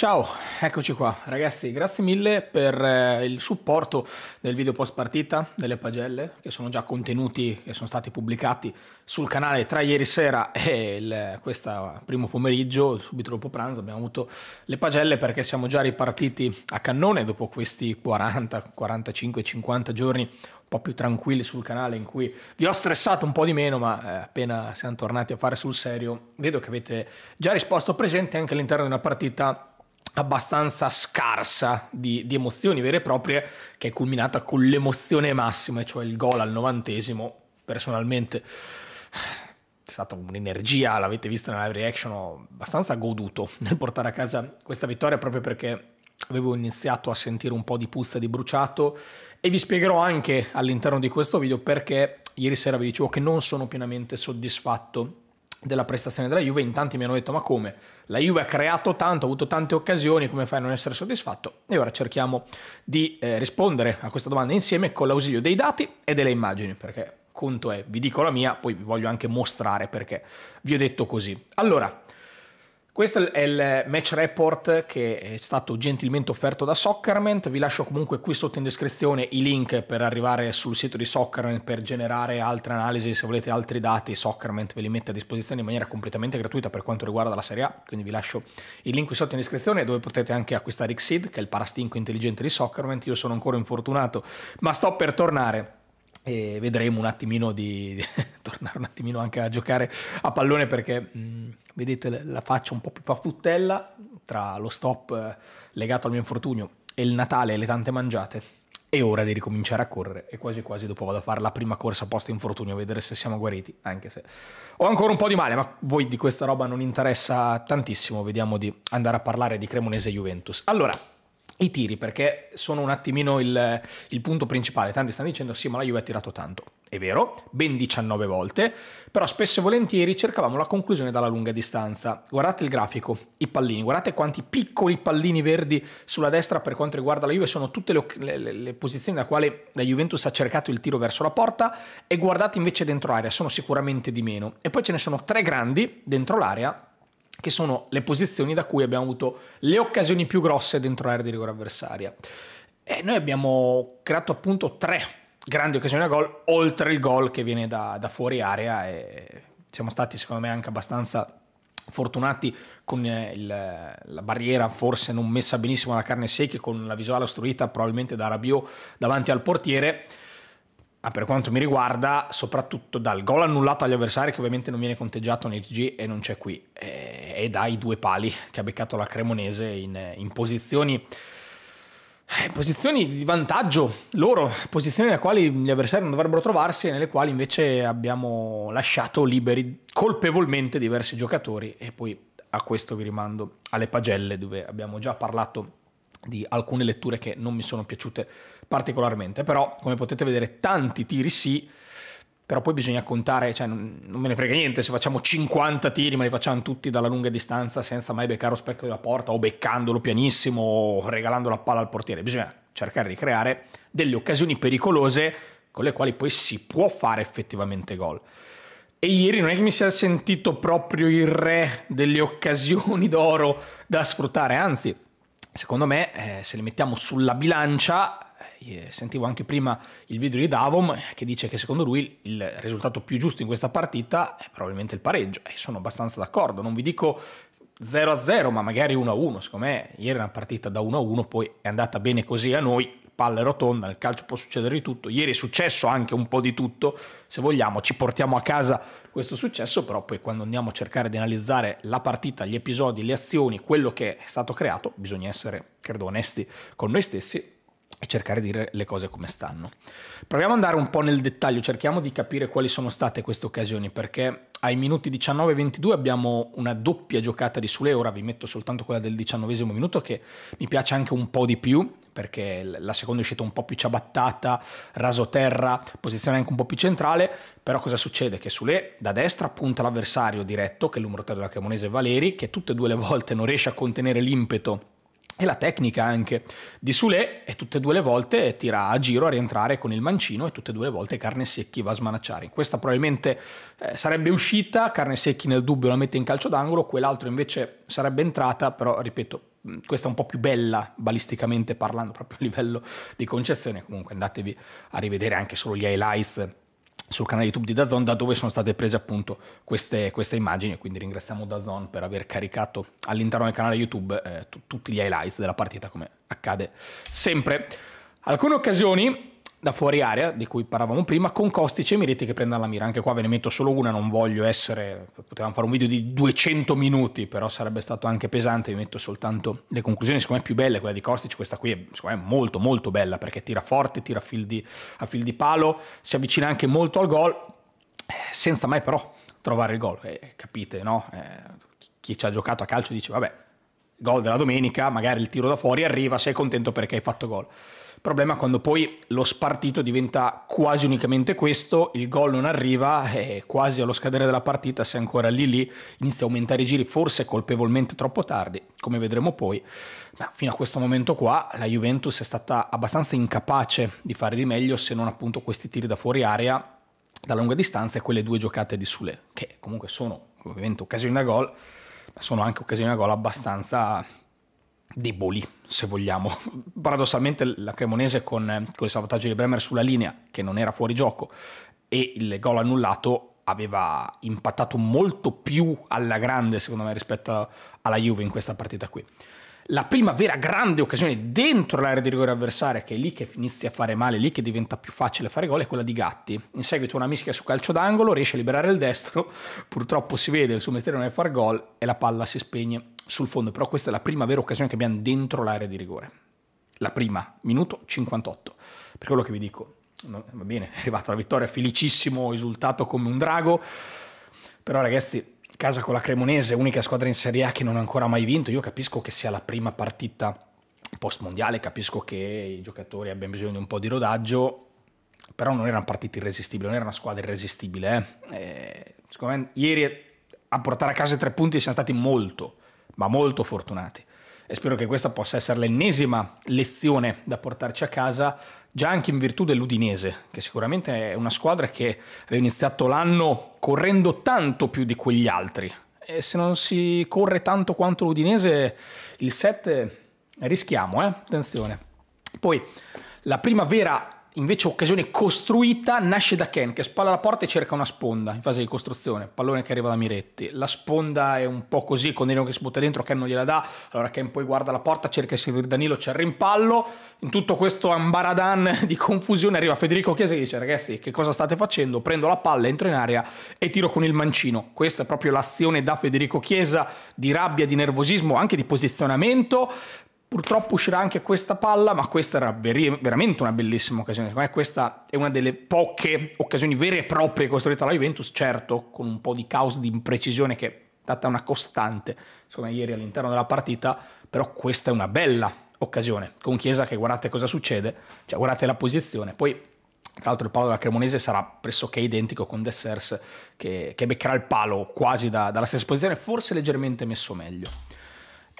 Ciao, eccoci qua. Ragazzi, grazie mille per eh, il supporto del video post partita, delle pagelle, che sono già contenuti, che sono stati pubblicati sul canale tra ieri sera e il, questa primo pomeriggio, subito dopo pranzo, abbiamo avuto le pagelle perché siamo già ripartiti a cannone dopo questi 40, 45, 50 giorni un po' più tranquilli sul canale in cui vi ho stressato un po' di meno, ma eh, appena siamo tornati a fare sul serio, vedo che avete già risposto presente anche all'interno di una partita abbastanza scarsa di, di, emozioni vere e proprie che è culminata con l'emozione massima, cioè il gol al novantesimo. Personalmente è stata un'energia, l'avete visto nella live reaction, ho abbastanza goduto nel portare a casa questa vittoria proprio perché avevo iniziato a sentire un po' di puzza di bruciato e vi spiegherò anche all'interno di questo video perché ieri sera vi dicevo che non sono pienamente soddisfatto della prestazione della Juve, in tanti mi hanno detto ma come? La Juve ha creato tanto, ha avuto tante occasioni, come fai a non essere soddisfatto? E ora cerchiamo di eh, rispondere a questa domanda insieme con l'ausilio dei dati e delle immagini, perché conto è, vi dico la mia, poi vi voglio anche mostrare perché vi ho detto così. Allora, questo è il match report che è stato gentilmente offerto da Soccerment, vi lascio comunque qui sotto in descrizione i link per arrivare sul sito di Soccerment per generare altre analisi, se volete altri dati Soccerment ve li mette a disposizione in maniera completamente gratuita per quanto riguarda la Serie A, quindi vi lascio il link qui sotto in descrizione dove potete anche acquistare Xid che è il parastinco intelligente di Soccerment, io sono ancora infortunato ma sto per tornare e vedremo un attimino di, tornare un attimino anche a giocare a pallone perché mh, vedete la faccia un po' più paffuttella tra lo stop eh, legato al mio infortunio e il Natale e le tante mangiate è ora di ricominciare a correre e quasi quasi dopo vado a fare la prima corsa post infortunio a vedere se siamo guariti, anche se ho ancora un po' di male, ma voi di questa roba non interessa tantissimo, vediamo di andare a parlare di Cremonese Juventus. Allora, i tiri perché sono un attimino il, il, punto principale. Tanti stanno dicendo sì, ma la Juve ha tirato tanto. È vero, ben 19 volte, però spesso e volentieri cercavamo la conclusione dalla lunga distanza. Guardate il grafico, i pallini, guardate quanti piccoli pallini verdi sulla destra per quanto riguarda la Juve, sono tutte le, le, le posizioni da quale la Juventus ha cercato il tiro verso la porta e guardate invece dentro l'area, sono sicuramente di meno. E poi ce ne sono tre grandi dentro l'area che sono le posizioni da cui abbiamo avuto le occasioni più grosse dentro l'area di rigore avversaria. E noi abbiamo creato appunto tre grandi occasioni a gol, oltre il gol che viene da, da fuori area e siamo stati secondo me anche abbastanza fortunati con eh, il, la barriera forse non messa benissimo alla carne secca con la visuale ostruita probabilmente da Rabiot davanti al portiere ma per quanto mi riguarda soprattutto dal gol annullato agli avversari che ovviamente non viene conteggiato nei TG e non c'è qui e e dai due pali che ha beccato la Cremonese in, in posizioni eh, posizioni di vantaggio loro, posizioni nelle quali gli avversari non dovrebbero trovarsi e nelle quali invece abbiamo lasciato liberi colpevolmente diversi giocatori e poi a questo vi rimando alle pagelle dove abbiamo già parlato di alcune letture che non mi sono piaciute particolarmente, però come potete vedere tanti tiri sì, però poi bisogna contare, cioè non, non me ne frega niente se facciamo 50 tiri ma li facciamo tutti dalla lunga distanza senza mai beccare lo specchio della porta o beccandolo pianissimo o regalando la palla al portiere, bisogna cercare di creare delle occasioni pericolose con le quali poi si può fare effettivamente gol. E ieri non è che mi sia sentito proprio il re delle occasioni d'oro da sfruttare, anzi, secondo me, eh, se le mettiamo sulla bilancia, sentivo anche prima il video di Davom che dice che secondo lui il risultato più giusto in questa partita è probabilmente il pareggio e sono abbastanza d'accordo, non vi dico 0 a 0, ma magari 1 a 1. Secondo me, ieri era una partita da 1 a 1, poi è andata bene così a noi. Palla rotonda, nel calcio può succedere di tutto. Ieri è successo anche un po' di tutto, se vogliamo, ci portiamo a casa questo successo, però poi quando andiamo a cercare di analizzare la partita, gli episodi, le azioni, quello che è stato creato, bisogna essere, credo, onesti con noi stessi e cercare di dire le cose come stanno. Proviamo ad andare un po' nel dettaglio, cerchiamo di capire quali sono state queste occasioni, perché ai minuti 19 e 22 abbiamo una doppia giocata di Sule, ora vi metto soltanto quella del 19 minuto che mi piace anche un po' di più, perché la seconda è uscita un po' più ciabattata, raso terra, posizione anche un po' più centrale, però cosa succede? Che Sule da destra punta l'avversario diretto, che è il numero 3 della Cremonese Valeri, che tutte e due le volte non riesce a contenere l'impeto e la tecnica anche di Sule e tutte e due le volte tira a giro a rientrare con il mancino e tutte e due le volte Carne Secchi va a smanacciare. questa probabilmente eh, sarebbe uscita, Carne Secchi nel dubbio la mette in calcio d'angolo, quell'altro invece sarebbe entrata, però ripeto, mm, questa è un po' più bella balisticamente parlando proprio a livello di concezione, comunque andatevi a rivedere anche solo gli highlights sul canale YouTube di Dazon da dove sono state prese appunto queste, queste immagini quindi ringraziamo Dazon per aver caricato all'interno del canale YouTube eh, tutti gli highlights della partita come accade sempre. Alcune occasioni da fuori area, di cui parlavamo prima, con Kostic e Miretti che prendano la mira. Anche qua ve ne metto solo una, non voglio essere... Potevamo fare un video di 200 minuti, però sarebbe stato anche pesante, vi metto soltanto le conclusioni, secondo me più belle, quella di Kostic, questa qui è, secondo me molto molto bella, perché tira forte, tira a fil di, a fil di palo, si avvicina anche molto al gol, eh, senza mai però trovare il gol. Eh, capite, no? Eh, chi ci ha giocato a calcio dice, vabbè, gol della domenica, magari il tiro da fuori arriva, sei contento perché hai fatto gol. Problema quando poi lo spartito diventa quasi unicamente questo, il gol non arriva e quasi allo scadere della partita, se ancora lì lì, inizia a aumentare i giri, forse colpevolmente troppo tardi, come vedremo poi. Ma fino a questo momento qua la Juventus è stata abbastanza incapace di fare di meglio se non appunto questi tiri da fuori area da lunga distanza e quelle due giocate di Sule, che comunque sono ovviamente occasioni da gol, ma sono anche occasioni da gol abbastanza deboli, se vogliamo. Paradossalmente la Cremonese con, con il salvataggio di Bremer sulla linea, che non era fuori gioco, e il gol annullato aveva impattato molto più alla grande, secondo me, rispetto alla Juve in questa partita qui la prima vera grande occasione dentro l'area di rigore avversaria, che è lì che inizia a fare male, lì che diventa più facile fare gol, è quella di Gatti. In seguito una mischia su calcio d'angolo, riesce a liberare il destro, purtroppo si vede il suo mestiere non è far gol e la palla si spegne sul fondo, però questa è la prima vera occasione che abbiamo dentro l'area di rigore. La prima, minuto 58. Per quello che vi dico, va bene, è arrivata la vittoria, felicissimo, esultato come un drago, però ragazzi casa con la Cremonese, unica squadra in Serie A che non ha ancora mai vinto, io capisco che sia la prima partita post mondiale, capisco che i giocatori abbiano bisogno di un po' di rodaggio, però non era una partita irresistibile, non era una squadra irresistibile. Eh. E, eh, secondo me ieri a portare a casa i tre punti siamo stati molto, ma molto fortunati e spero che questa possa essere l'ennesima lezione da portarci a casa già anche in virtù dell'Udinese, che sicuramente è una squadra che ha iniziato l'anno correndo tanto più di quegli altri. E se non si corre tanto quanto l'Udinese, il 7 rischiamo, eh? Attenzione. Poi la prima vera invece occasione costruita nasce da Ken che spalla la porta e cerca una sponda in fase di costruzione, pallone che arriva da Miretti la sponda è un po' così con Danilo che si butta dentro, Ken non gliela dà allora Ken poi guarda la porta, cerca di servire Danilo c'è il rimpallo, in tutto questo ambaradan di confusione arriva Federico Chiesa e dice ragazzi che cosa state facendo prendo la palla, entro in area e tiro con il mancino questa è proprio l'azione da Federico Chiesa di rabbia, di nervosismo, anche di posizionamento Purtroppo uscirà anche questa palla, ma questa era veramente una bellissima occasione. Secondo me questa è una delle poche occasioni vere e proprie costruite alla Juventus, certo con un po' di caos di imprecisione che è stata una costante, secondo me, ieri all'interno della partita, però questa è una bella occasione, con Chiesa che guardate cosa succede, cioè guardate la posizione, poi tra l'altro il palo della Cremonese sarà pressoché identico con Dessers che, che beccherà il palo quasi da, dalla stessa posizione, forse leggermente messo meglio.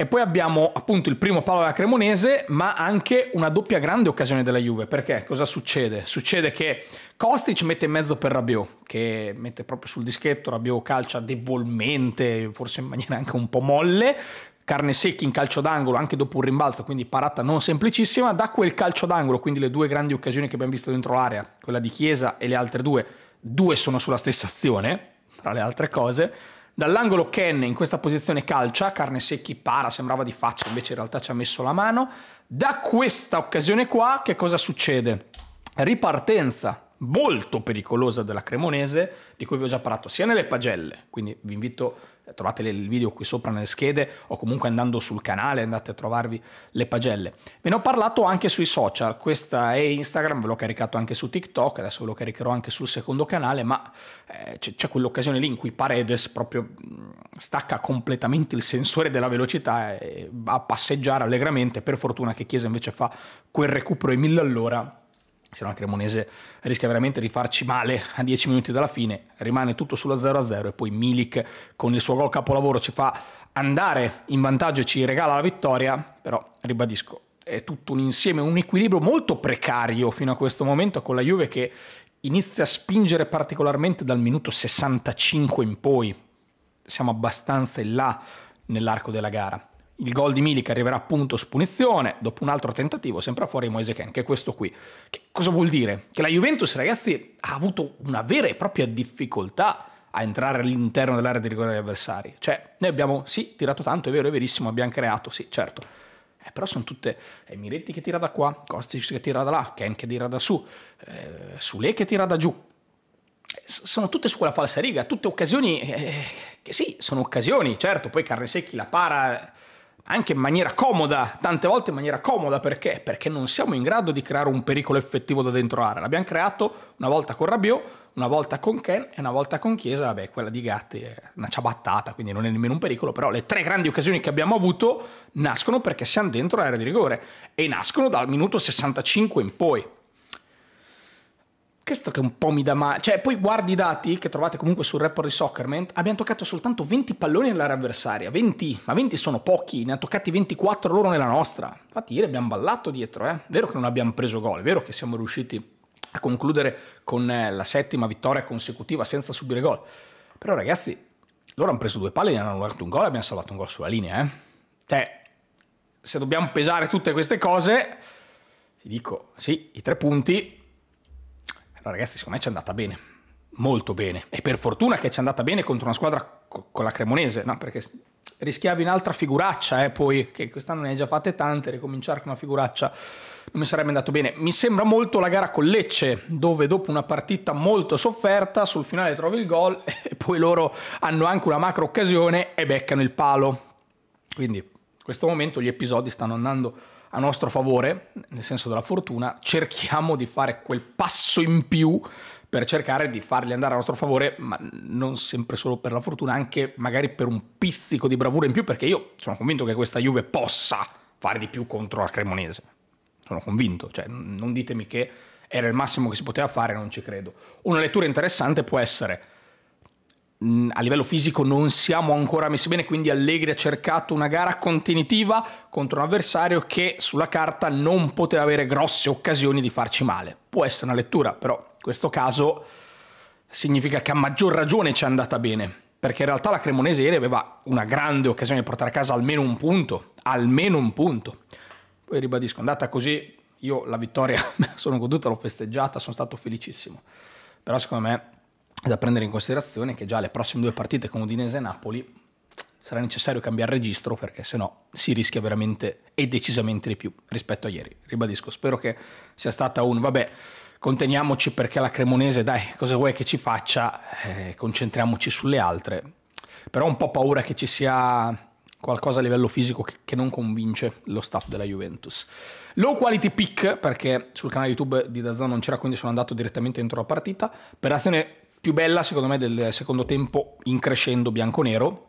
E poi abbiamo appunto il primo palo della Cremonese, ma anche una doppia grande occasione della Juve, perché cosa succede? Succede che Kostic mette in mezzo per Rabiot, che mette proprio sul dischetto, Rabiot calcia debolmente, forse in maniera anche un po' molle, carne secchi in calcio d'angolo anche dopo un rimbalzo, quindi parata non semplicissima, da quel calcio d'angolo, quindi le due grandi occasioni che abbiamo visto dentro l'area, quella di Chiesa e le altre due, due sono sulla stessa azione, tra le altre cose, Dall'angolo Ken in questa posizione calcia, carne secchi para, sembrava di faccia, invece in realtà ci ha messo la mano. Da questa occasione qua che cosa succede? Ripartenza molto pericolosa della Cremonese, di cui vi ho già parlato sia nelle pagelle, quindi vi invito trovate il video qui sopra nelle schede o comunque andando sul canale andate a trovarvi le pagelle. Ve ne ho parlato anche sui social, questa è Instagram, ve l'ho caricato anche su TikTok, adesso ve lo caricherò anche sul secondo canale, ma eh, c'è quell'occasione lì in cui Paredes proprio stacca completamente il sensore della velocità e va a passeggiare allegramente, per fortuna che Chiesa invece fa quel recupero ai mille all'ora se no Cremonese rischia veramente di farci male a 10 minuti dalla fine, rimane tutto sulla 0-0 e poi Milik con il suo gol capolavoro ci fa andare in vantaggio e ci regala la vittoria, però ribadisco, è tutto un insieme, un equilibrio molto precario fino a questo momento con la Juve che inizia a spingere particolarmente dal minuto 65 in poi, siamo abbastanza in là nell'arco della gara il gol di Milik arriverà appunto su punizione, dopo un altro tentativo, sempre fuori Moise Ken, che è questo qui. Che cosa vuol dire? Che la Juventus, ragazzi, ha avuto una vera e propria difficoltà a entrare all'interno dell'area di rigore degli avversari. Cioè, noi abbiamo, sì, tirato tanto, è vero, è verissimo, abbiamo creato, sì, certo. Eh, però sono tutte eh, Miretti che tira da qua, Kostic che tira da là, Ken che tira da su, eh, Sule che tira da giù. Sono tutte su quella falsa riga, tutte occasioni eh, che sì, sono occasioni, certo, poi Carnesecchi la para anche in maniera comoda, tante volte in maniera comoda perché? Perché non siamo in grado di creare un pericolo effettivo da dentro l'area. L'abbiamo creato una volta con Rabiot, una volta con Ken e una volta con Chiesa, vabbè, quella di Gatti è una ciabattata, quindi non è nemmeno un pericolo, però le tre grandi occasioni che abbiamo avuto nascono perché siamo dentro l'area di rigore e nascono dal minuto 65 in poi. Questo che un po' mi dà male. Cioè, poi guardi i dati che trovate comunque sul report di Soccerment. Abbiamo toccato soltanto 20 palloni nell'area avversaria. 20, ma 20 sono pochi. Ne hanno toccati 24 loro nella nostra. Infatti, ieri abbiamo ballato dietro, eh. Vero che non abbiamo preso gol, è vero che siamo riusciti a concludere con eh, la settima vittoria consecutiva senza subire gol. Però, ragazzi, loro hanno preso due palle, ne hanno annullato un gol e abbiamo salvato un gol sulla linea, eh. Cioè, se dobbiamo pesare tutte queste cose, vi dico, sì, i tre punti allora ragazzi, secondo me ci è andata bene, molto bene. E per fortuna che ci è andata bene contro una squadra co con la Cremonese, no? Perché rischiavi un'altra figuraccia, eh, poi, che quest'anno ne hai già fatte tante, ricominciare con una figuraccia non mi sarebbe andato bene. Mi sembra molto la gara con Lecce, dove dopo una partita molto sofferta, sul finale trovi il gol e poi loro hanno anche una macro occasione e beccano il palo. Quindi in questo momento gli episodi stanno andando a nostro favore, nel senso della fortuna, cerchiamo di fare quel passo in più per cercare di farli andare a nostro favore, ma non sempre solo per la fortuna, anche magari per un pizzico di bravura in più, perché io sono convinto che questa Juve possa fare di più contro la Cremonese. Sono convinto, cioè non ditemi che era il massimo che si poteva fare, non ci credo. Una lettura interessante può essere a livello fisico non siamo ancora messi bene, quindi Allegri ha cercato una gara contenitiva contro un avversario che sulla carta non poteva avere grosse occasioni di farci male. Può essere una lettura, però in questo caso significa che a maggior ragione ci è andata bene, perché in realtà la Cremonese ieri aveva una grande occasione di portare a casa almeno un punto, almeno un punto. Poi ribadisco, andata così, io la vittoria me la sono goduta, l'ho festeggiata, sono stato felicissimo. Però secondo me da prendere in considerazione che già le prossime due partite con Udinese e Napoli sarà necessario cambiare registro perché sennò si rischia veramente e decisamente di più rispetto a ieri. Ribadisco, spero che sia stata un vabbè, conteniamoci perché la Cremonese, dai, cosa vuoi che ci faccia? Eh, concentriamoci sulle altre. Però ho un po' paura che ci sia qualcosa a livello fisico che, che, non convince lo staff della Juventus. Low quality pick, perché sul canale YouTube di Dazzano non c'era, quindi sono andato direttamente dentro la partita. Per azione più bella secondo me del secondo tempo in crescendo bianco-nero.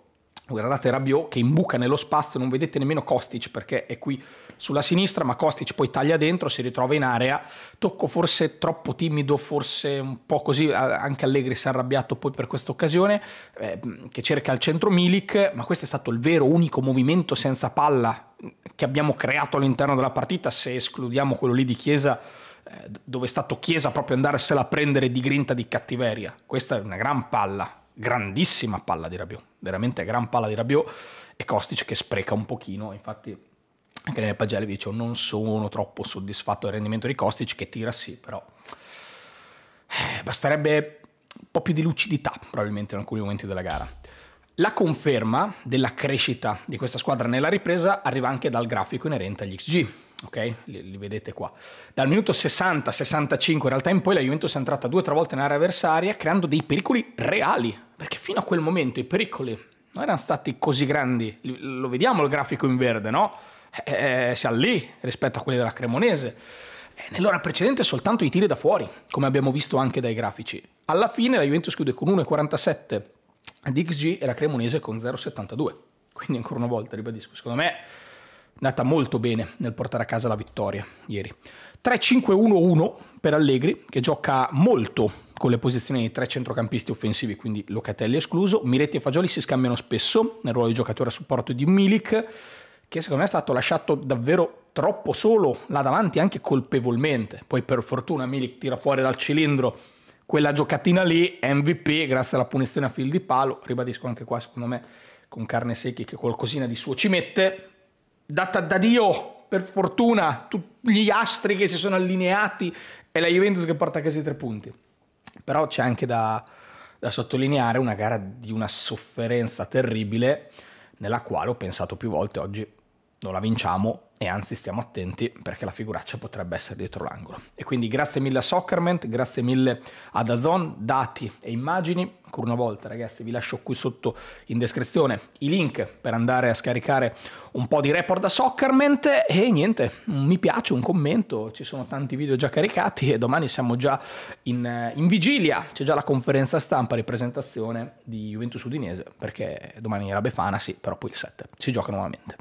Guardate Rabiot che imbuca nello spazio, non vedete nemmeno Kostic perché è qui sulla sinistra, ma Kostic poi taglia dentro, si ritrova in area, tocco forse troppo timido, forse un po' così, anche Allegri si è arrabbiato poi per questa occasione, eh, che cerca al centro Milik, ma questo è stato il vero unico movimento senza palla che abbiamo creato all'interno della partita, se escludiamo quello lì di Chiesa eh, dove è stato Chiesa proprio andarsela a prendere di grinta di cattiveria. Questa è una gran palla, grandissima palla di Rabiot, veramente gran palla di Rabiot e Kostic che spreca un pochino, infatti anche nelle pagelle vi dicevo non sono troppo soddisfatto del rendimento di Kostic che tira sì, però eh, basterebbe un po' più di lucidità probabilmente in alcuni momenti della gara. La conferma della crescita di questa squadra nella ripresa arriva anche dal grafico inerente agli XG ok? Li, li, vedete qua. Dal minuto 60-65 in realtà in poi la Juventus è entrata due o tre volte in area avversaria creando dei pericoli reali, perché fino a quel momento i pericoli non erano stati così grandi, lo vediamo il grafico in verde, no? Eh, eh, eh siamo lì rispetto a quelli della Cremonese. Eh, nell'ora precedente soltanto i tiri da fuori, come abbiamo visto anche dai grafici. Alla fine la Juventus chiude con 1,47 di XG e la Cremonese con 0,72. Quindi ancora una volta, ribadisco, secondo me nata molto bene nel portare a casa la vittoria ieri. 3-5-1-1 per Allegri, che gioca molto con le posizioni dei tre centrocampisti offensivi, quindi Locatelli escluso. Miretti e Fagioli si scambiano spesso nel ruolo di giocatore a supporto di Milik, che secondo me è stato lasciato davvero troppo solo là davanti, anche colpevolmente. Poi per fortuna Milik tira fuori dal cilindro quella giocatina lì, MVP, grazie alla punizione a fil di palo. Ribadisco anche qua, secondo me, con Carne Secchi che qualcosina di suo ci mette, data da Dio, per fortuna, tutti gli astri che si sono allineati e la Juventus che porta a casa i tre punti. Però c'è anche da, da sottolineare una gara di una sofferenza terribile nella quale ho pensato più volte oggi non la vinciamo e anzi stiamo attenti perché la figuraccia potrebbe essere dietro l'angolo. E quindi grazie mille a Soccerment, grazie mille ad Azon, dati e immagini. Ancora una volta ragazzi vi lascio qui sotto in descrizione i link per andare a scaricare un po' di report da Soccerment e niente, un mi piace, un commento, ci sono tanti video già caricati e domani siamo già in, in vigilia, c'è già la conferenza stampa di presentazione di Juventus Udinese perché domani era Befana, sì, però poi il 7 si gioca nuovamente.